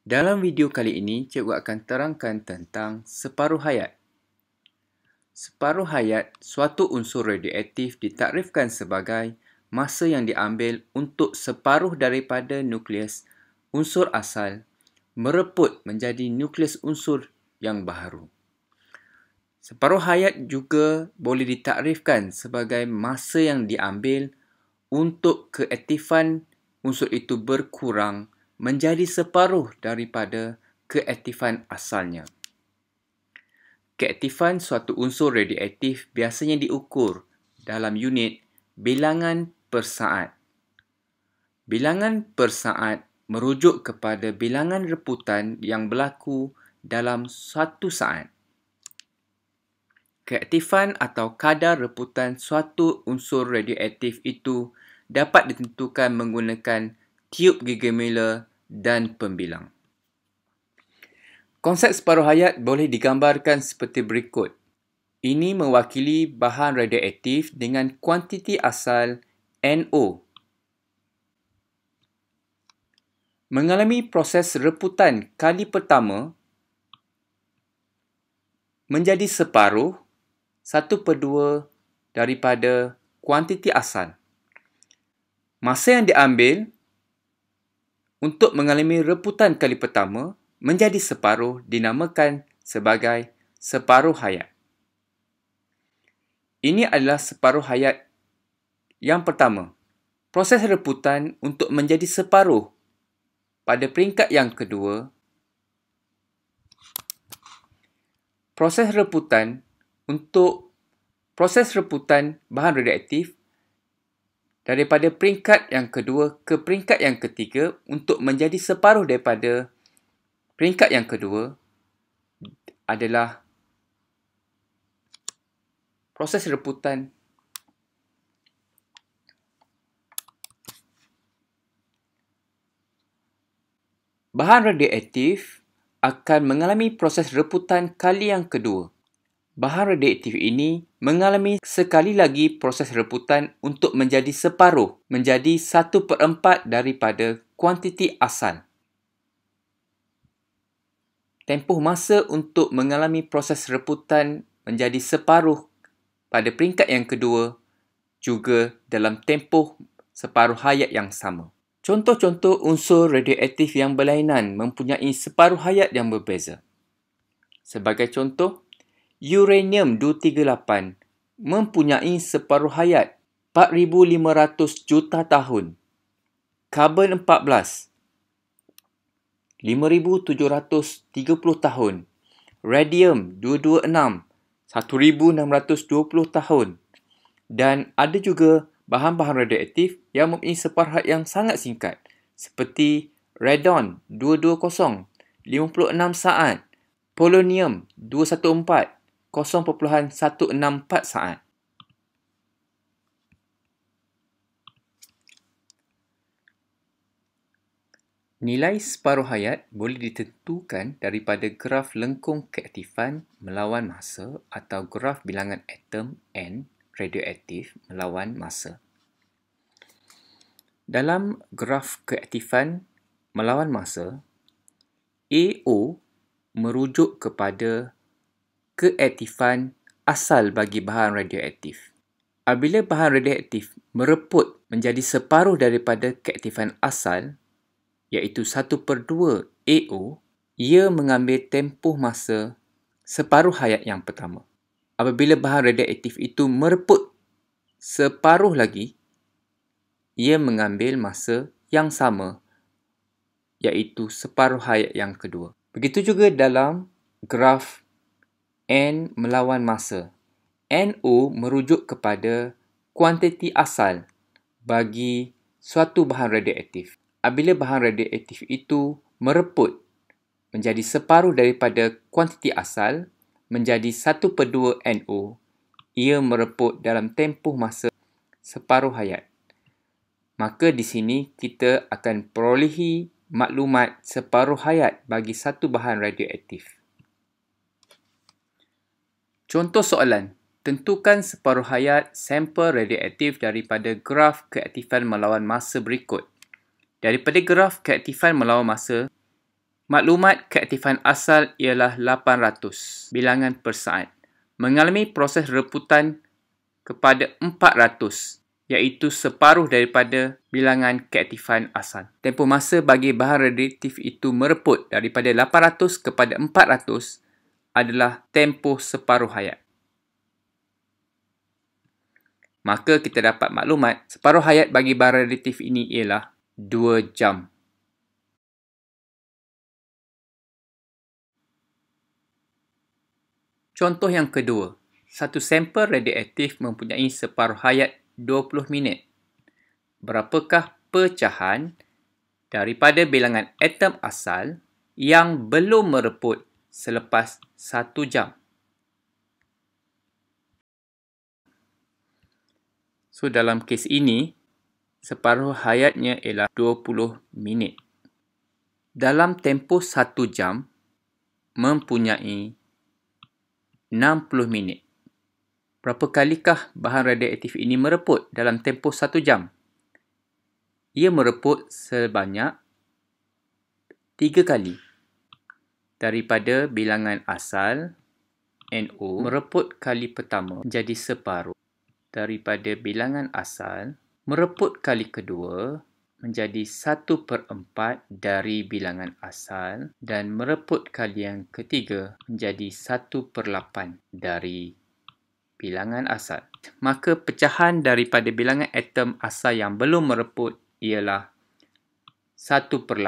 Dalam video kali ini, cikgu akan terangkan tentang separuh hayat. Separuh hayat, suatu unsur radioaktif ditakrifkan sebagai masa yang diambil untuk separuh daripada nukleus unsur asal mereput menjadi nukleus unsur yang baru. Separuh hayat juga boleh ditakrifkan sebagai masa yang diambil untuk keaktifan unsur itu berkurang menjadi separuh daripada keaktifan asalnya. Keaktifan suatu unsur radioaktif biasanya diukur dalam unit bilangan per saat. Bilangan per saat merujuk kepada bilangan reputan yang berlaku dalam satu saat. Keaktifan atau kadar reputan suatu unsur radioaktif itu dapat ditentukan menggunakan tiub gigamiller dan pembilang. Konsep separuh hayat boleh digambarkan seperti berikut. Ini mewakili bahan radioaktif dengan kuantiti asal NO. Mengalami proses reputan kali pertama menjadi separuh 1/2 daripada kuantiti asal. Masa yang diambil untuk mengalami reputan kali pertama menjadi separuh dinamakan sebagai separuh hayat. Ini adalah separuh hayat yang pertama. Proses reputan untuk menjadi separuh pada peringkat yang kedua. Proses reputan untuk proses reputan bahan radioaktif daripada peringkat yang kedua ke peringkat yang ketiga untuk menjadi separuh daripada peringkat yang kedua adalah proses reputan bahan radioaktif akan mengalami proses reputan kali yang kedua bahan radioaktif ini mengalami sekali lagi proses reputan untuk menjadi separuh, menjadi 1 per 4 daripada kuantiti asal. Tempoh masa untuk mengalami proses reputan menjadi separuh pada peringkat yang kedua juga dalam tempoh separuh hayat yang sama. Contoh-contoh unsur radioaktif yang berlainan mempunyai separuh hayat yang berbeza. Sebagai contoh, uranium-238 mempunyai separuh hayat 4,500 juta tahun. Carbon-14 5,730 tahun. Radium-226 1,620 tahun. Dan ada juga bahan-bahan radioaktif yang mempunyai separuh hayat yang sangat singkat seperti radon-220 56 saat, polonium-214 0.164 saat. Nilai separuh hayat boleh ditentukan daripada graf lengkung keaktifan melawan masa atau graf bilangan atom N radioaktif melawan masa. Dalam graf keaktifan melawan masa, AO merujuk kepada keaktifan asal bagi bahan radioaktif. Apabila bahan radioaktif mereput menjadi separuh daripada keaktifan asal, iaitu 1/2 AO, ia mengambil tempoh masa separuh hayat yang pertama. Apabila bahan radioaktif itu mereput separuh lagi, ia mengambil masa yang sama iaitu separuh hayat yang kedua. Begitu juga dalam graf N melawan masa. NO merujuk kepada kuantiti asal bagi suatu bahan radioaktif. Apabila bahan radioaktif itu mereput menjadi separuh daripada kuantiti asal menjadi 1 per 2 NO, ia mereput dalam tempoh masa separuh hayat. Maka di sini kita akan perolehi maklumat separuh hayat bagi satu bahan radioaktif. Contoh soalan, tentukan separuh hayat sampel radioaktif daripada graf keaktifan melawan masa berikut. Daripada graf keaktifan melawan masa, maklumat keaktifan asal ialah 800 bilangan per saat. Mengalami proses reputan kepada 400 iaitu separuh daripada bilangan keaktifan asal. Tempoh masa bagi bahan radioaktif itu mereput daripada 800 kepada 400 adalah tempoh separuh hayat. Maka kita dapat maklumat separuh hayat bagi bara relatif ini ialah 2 jam. Contoh yang kedua, satu sampel radioaktif mempunyai separuh hayat 20 minit. Berapakah pecahan daripada bilangan atom asal yang belum mereput selepas satu jam. So dalam kes ini, separuh hayatnya ialah 20 minit. Dalam tempoh satu jam, mempunyai 60 minit. Berapa kalikah bahan radioaktif ini mereput dalam tempoh satu jam? Ia mereput sebanyak 3 kali daripada bilangan asal NO mereput kali pertama jadi separuh daripada bilangan asal mereput kali kedua menjadi 1 per 4 dari bilangan asal dan mereput kali yang ketiga menjadi 1 per 8 dari bilangan asal. Maka pecahan daripada bilangan atom asal yang belum mereput ialah 1 per